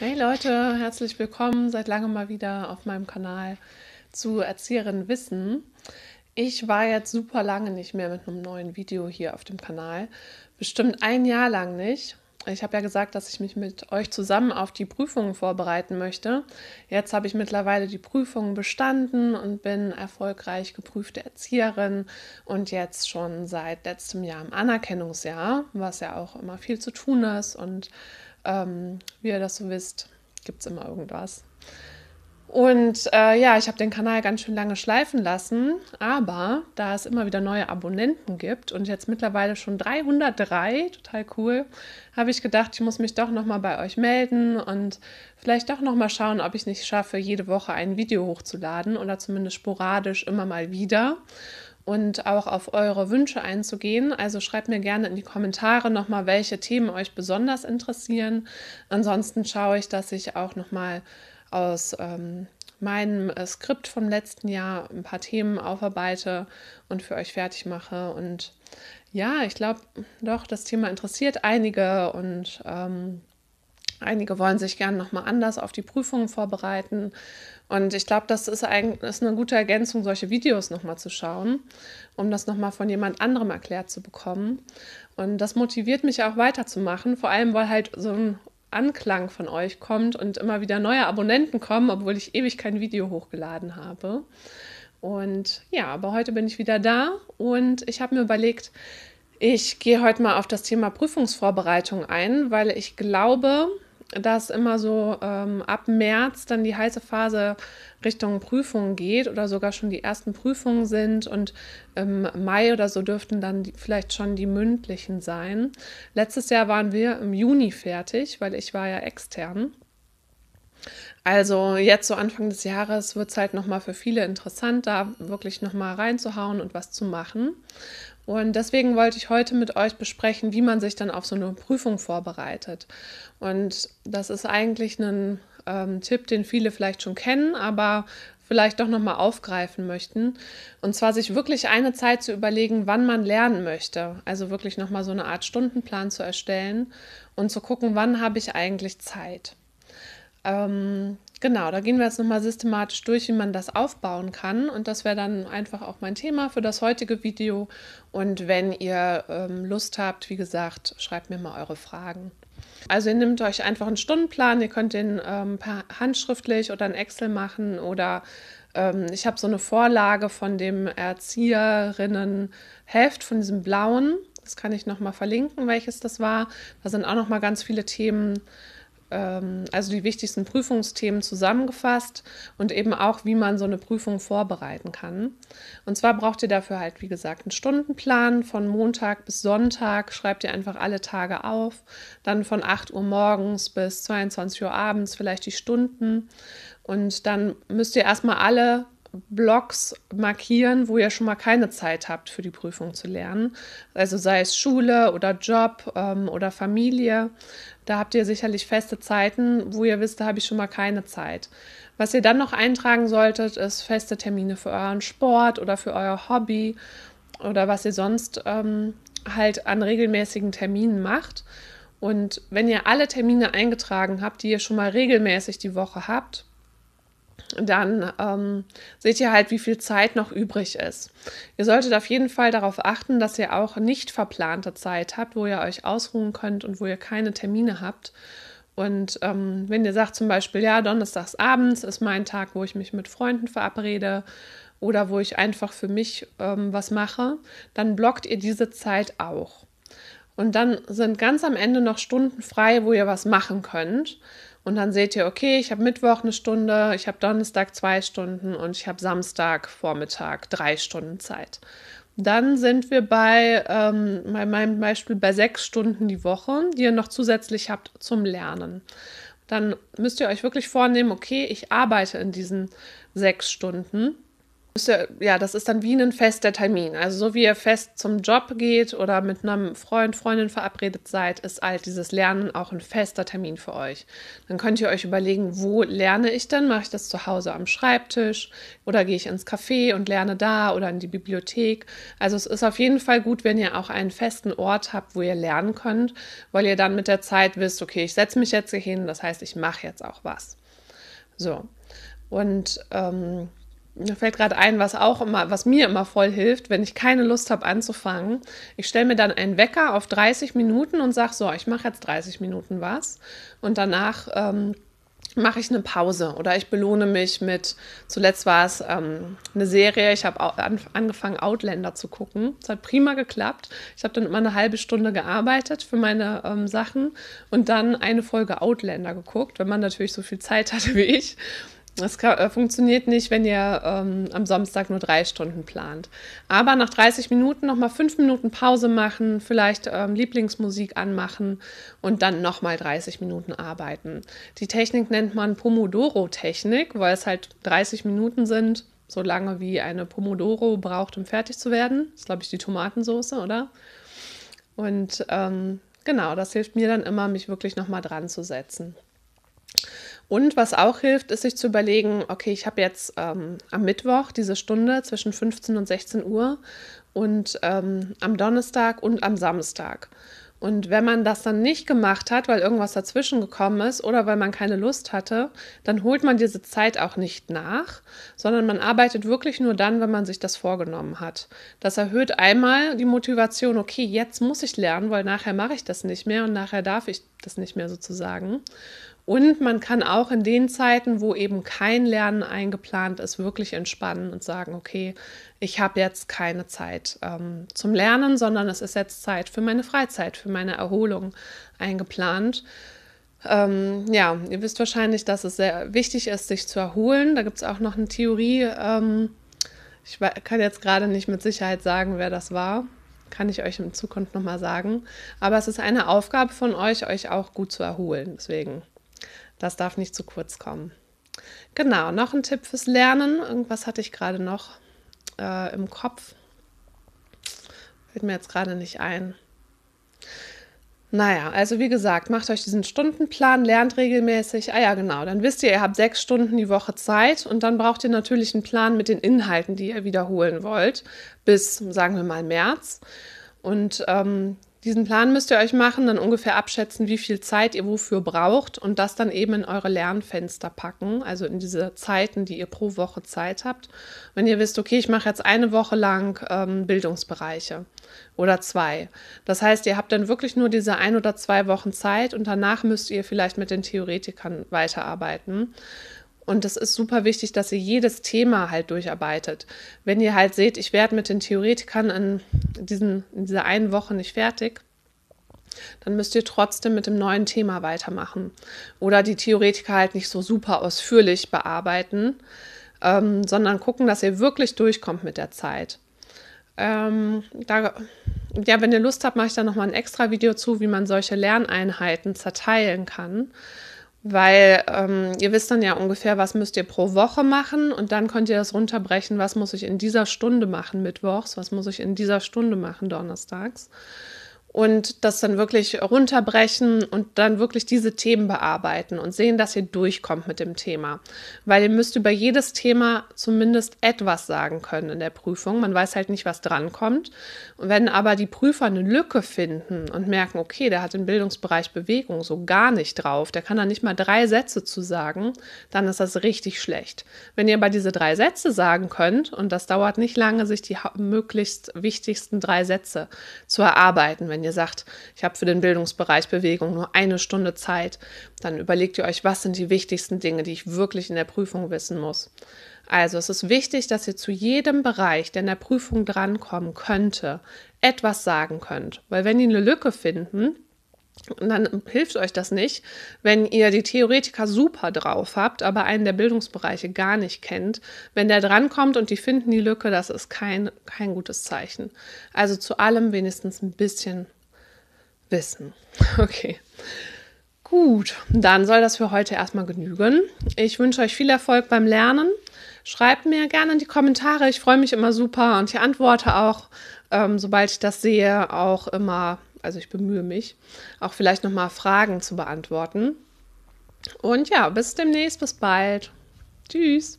Hey Leute, herzlich willkommen seit langem mal wieder auf meinem Kanal zu Erzieherin Wissen. Ich war jetzt super lange nicht mehr mit einem neuen Video hier auf dem Kanal. Bestimmt ein Jahr lang nicht. Ich habe ja gesagt, dass ich mich mit euch zusammen auf die Prüfungen vorbereiten möchte. Jetzt habe ich mittlerweile die Prüfungen bestanden und bin erfolgreich geprüfte Erzieherin und jetzt schon seit letztem Jahr im Anerkennungsjahr, was ja auch immer viel zu tun ist und ähm, wie ihr das so wisst, gibt es immer irgendwas. Und äh, ja, ich habe den Kanal ganz schön lange schleifen lassen, aber da es immer wieder neue Abonnenten gibt und jetzt mittlerweile schon 303, total cool, habe ich gedacht, ich muss mich doch nochmal bei euch melden und vielleicht doch nochmal schauen, ob ich nicht schaffe, jede Woche ein Video hochzuladen oder zumindest sporadisch immer mal wieder und auch auf eure Wünsche einzugehen. Also schreibt mir gerne in die Kommentare nochmal, welche Themen euch besonders interessieren. Ansonsten schaue ich, dass ich auch nochmal aus ähm, meinem äh, Skript vom letzten Jahr ein paar Themen aufarbeite und für euch fertig mache. Und ja, ich glaube doch, das Thema interessiert einige und ähm, einige wollen sich gerne nochmal anders auf die Prüfungen vorbereiten. Und ich glaube, das ist, ein, ist eine gute Ergänzung, solche Videos nochmal zu schauen, um das nochmal von jemand anderem erklärt zu bekommen. Und das motiviert mich auch weiterzumachen, vor allem weil halt so ein Anklang von euch kommt und immer wieder neue Abonnenten kommen, obwohl ich ewig kein Video hochgeladen habe. Und ja, aber heute bin ich wieder da und ich habe mir überlegt, ich gehe heute mal auf das Thema Prüfungsvorbereitung ein, weil ich glaube, dass immer so ähm, ab März dann die heiße Phase Richtung Prüfungen geht oder sogar schon die ersten Prüfungen sind und im ähm, Mai oder so dürften dann die, vielleicht schon die mündlichen sein. Letztes Jahr waren wir im Juni fertig, weil ich war ja extern also jetzt so Anfang des Jahres wird es halt nochmal für viele interessant, da wirklich nochmal reinzuhauen und was zu machen. Und deswegen wollte ich heute mit euch besprechen, wie man sich dann auf so eine Prüfung vorbereitet. Und das ist eigentlich ein ähm, Tipp, den viele vielleicht schon kennen, aber vielleicht doch nochmal aufgreifen möchten. Und zwar sich wirklich eine Zeit zu überlegen, wann man lernen möchte. Also wirklich nochmal so eine Art Stundenplan zu erstellen und zu gucken, wann habe ich eigentlich Zeit. Ähm, genau, da gehen wir jetzt nochmal systematisch durch, wie man das aufbauen kann. Und das wäre dann einfach auch mein Thema für das heutige Video. Und wenn ihr ähm, Lust habt, wie gesagt, schreibt mir mal eure Fragen. Also ihr nehmt euch einfach einen Stundenplan, ihr könnt den ähm, handschriftlich oder in Excel machen oder ähm, ich habe so eine Vorlage von dem Erzieherinnenheft, von diesem blauen. Das kann ich nochmal verlinken, welches das war. Da sind auch nochmal ganz viele Themen ähm, also die wichtigsten Prüfungsthemen zusammengefasst und eben auch, wie man so eine Prüfung vorbereiten kann. Und zwar braucht ihr dafür halt, wie gesagt, einen Stundenplan von Montag bis Sonntag, schreibt ihr einfach alle Tage auf, dann von 8 Uhr morgens bis 22 Uhr abends vielleicht die Stunden und dann müsst ihr erstmal alle Blocks markieren, wo ihr schon mal keine Zeit habt für die Prüfung zu lernen. Also sei es Schule oder Job ähm, oder Familie. Da habt ihr sicherlich feste Zeiten, wo ihr wisst, da habe ich schon mal keine Zeit. Was ihr dann noch eintragen solltet, ist feste Termine für euren Sport oder für euer Hobby oder was ihr sonst ähm, halt an regelmäßigen Terminen macht. Und wenn ihr alle Termine eingetragen habt, die ihr schon mal regelmäßig die Woche habt, dann ähm, seht ihr halt, wie viel Zeit noch übrig ist. Ihr solltet auf jeden Fall darauf achten, dass ihr auch nicht verplante Zeit habt, wo ihr euch ausruhen könnt und wo ihr keine Termine habt. Und ähm, wenn ihr sagt zum Beispiel, ja, donnerstags abends ist mein Tag, wo ich mich mit Freunden verabrede oder wo ich einfach für mich ähm, was mache, dann blockt ihr diese Zeit auch. Und dann sind ganz am Ende noch Stunden frei, wo ihr was machen könnt. Und dann seht ihr, okay, ich habe Mittwoch eine Stunde, ich habe Donnerstag zwei Stunden und ich habe Samstag Vormittag drei Stunden Zeit. Dann sind wir bei, ähm, bei meinem Beispiel bei sechs Stunden die Woche, die ihr noch zusätzlich habt zum Lernen. Dann müsst ihr euch wirklich vornehmen, okay, ich arbeite in diesen sechs Stunden ja, das ist dann wie ein fester Termin. Also so wie ihr fest zum Job geht oder mit einem Freund, Freundin verabredet seid, ist halt dieses Lernen auch ein fester Termin für euch. Dann könnt ihr euch überlegen, wo lerne ich denn? Mache ich das zu Hause am Schreibtisch oder gehe ich ins Café und lerne da oder in die Bibliothek? Also es ist auf jeden Fall gut, wenn ihr auch einen festen Ort habt, wo ihr lernen könnt, weil ihr dann mit der Zeit wisst, okay, ich setze mich jetzt hier hin, das heißt, ich mache jetzt auch was. So. Und ähm, mir fällt gerade ein, was auch immer, was mir immer voll hilft, wenn ich keine Lust habe anzufangen. Ich stelle mir dann einen Wecker auf 30 Minuten und sage so, ich mache jetzt 30 Minuten was und danach ähm, mache ich eine Pause oder ich belohne mich mit, zuletzt war es ähm, eine Serie, ich habe angefangen Outlander zu gucken. Es hat prima geklappt. Ich habe dann immer eine halbe Stunde gearbeitet für meine ähm, Sachen und dann eine Folge Outlander geguckt, wenn man natürlich so viel Zeit hatte wie ich. Das kann, äh, funktioniert nicht, wenn ihr ähm, am Samstag nur drei Stunden plant. Aber nach 30 Minuten nochmal fünf Minuten Pause machen, vielleicht ähm, Lieblingsmusik anmachen und dann nochmal 30 Minuten arbeiten. Die Technik nennt man Pomodoro-Technik, weil es halt 30 Minuten sind, so lange wie eine Pomodoro braucht, um fertig zu werden. Das ist, glaube ich, die Tomatensauce, oder? Und ähm, genau, das hilft mir dann immer, mich wirklich nochmal dran zu setzen. Und was auch hilft, ist sich zu überlegen, okay, ich habe jetzt ähm, am Mittwoch diese Stunde zwischen 15 und 16 Uhr und ähm, am Donnerstag und am Samstag. Und wenn man das dann nicht gemacht hat, weil irgendwas dazwischen gekommen ist oder weil man keine Lust hatte, dann holt man diese Zeit auch nicht nach, sondern man arbeitet wirklich nur dann, wenn man sich das vorgenommen hat. Das erhöht einmal die Motivation, okay, jetzt muss ich lernen, weil nachher mache ich das nicht mehr und nachher darf ich das nicht mehr sozusagen. Und man kann auch in den Zeiten, wo eben kein Lernen eingeplant ist, wirklich entspannen und sagen, okay, ich habe jetzt keine Zeit ähm, zum Lernen, sondern es ist jetzt Zeit für meine Freizeit, für meine Erholung eingeplant. Ähm, ja, ihr wisst wahrscheinlich, dass es sehr wichtig ist, sich zu erholen. Da gibt es auch noch eine Theorie. Ähm, ich kann jetzt gerade nicht mit Sicherheit sagen, wer das war. Kann ich euch in Zukunft nochmal sagen. Aber es ist eine Aufgabe von euch, euch auch gut zu erholen. Deswegen das darf nicht zu kurz kommen. Genau, noch ein Tipp fürs Lernen. Irgendwas hatte ich gerade noch äh, im Kopf. Fällt mir jetzt gerade nicht ein. Naja, also wie gesagt, macht euch diesen Stundenplan, lernt regelmäßig. Ah ja, genau, dann wisst ihr, ihr habt sechs Stunden die Woche Zeit und dann braucht ihr natürlich einen Plan mit den Inhalten, die ihr wiederholen wollt, bis, sagen wir mal, März. Und ähm, diesen Plan müsst ihr euch machen, dann ungefähr abschätzen, wie viel Zeit ihr wofür braucht und das dann eben in eure Lernfenster packen, also in diese Zeiten, die ihr pro Woche Zeit habt. Wenn ihr wisst, okay, ich mache jetzt eine Woche lang ähm, Bildungsbereiche oder zwei. Das heißt, ihr habt dann wirklich nur diese ein oder zwei Wochen Zeit und danach müsst ihr vielleicht mit den Theoretikern weiterarbeiten. Und es ist super wichtig, dass ihr jedes Thema halt durcharbeitet. Wenn ihr halt seht, ich werde mit den Theoretikern in, diesen, in dieser einen Woche nicht fertig, dann müsst ihr trotzdem mit dem neuen Thema weitermachen. Oder die Theoretiker halt nicht so super ausführlich bearbeiten, ähm, sondern gucken, dass ihr wirklich durchkommt mit der Zeit. Ähm, da, ja, wenn ihr Lust habt, mache ich da nochmal ein extra Video zu, wie man solche Lerneinheiten zerteilen kann weil ähm, ihr wisst dann ja ungefähr, was müsst ihr pro Woche machen und dann könnt ihr das runterbrechen, was muss ich in dieser Stunde machen mittwochs, was muss ich in dieser Stunde machen donnerstags und das dann wirklich runterbrechen und dann wirklich diese Themen bearbeiten und sehen, dass ihr durchkommt mit dem Thema. Weil ihr müsst über jedes Thema zumindest etwas sagen können in der Prüfung. Man weiß halt nicht, was drankommt. Und wenn aber die Prüfer eine Lücke finden und merken, okay, der hat im Bildungsbereich Bewegung so gar nicht drauf, der kann da nicht mal drei Sätze zu sagen, dann ist das richtig schlecht. Wenn ihr aber diese drei Sätze sagen könnt, und das dauert nicht lange, sich die möglichst wichtigsten drei Sätze zu erarbeiten, wenn ihr ihr sagt, ich habe für den Bildungsbereich Bewegung nur eine Stunde Zeit, dann überlegt ihr euch, was sind die wichtigsten Dinge, die ich wirklich in der Prüfung wissen muss. Also es ist wichtig, dass ihr zu jedem Bereich, der in der Prüfung drankommen könnte, etwas sagen könnt. Weil wenn die eine Lücke finden, und dann hilft euch das nicht, wenn ihr die Theoretiker super drauf habt, aber einen der Bildungsbereiche gar nicht kennt. Wenn der drankommt und die finden die Lücke, das ist kein, kein gutes Zeichen. Also zu allem wenigstens ein bisschen wissen. Okay. Gut, dann soll das für heute erstmal genügen. Ich wünsche euch viel Erfolg beim Lernen. Schreibt mir gerne in die Kommentare. Ich freue mich immer super und ich antworte auch, ähm, sobald ich das sehe, auch immer, also ich bemühe mich, auch vielleicht nochmal Fragen zu beantworten. Und ja, bis demnächst, bis bald. Tschüss.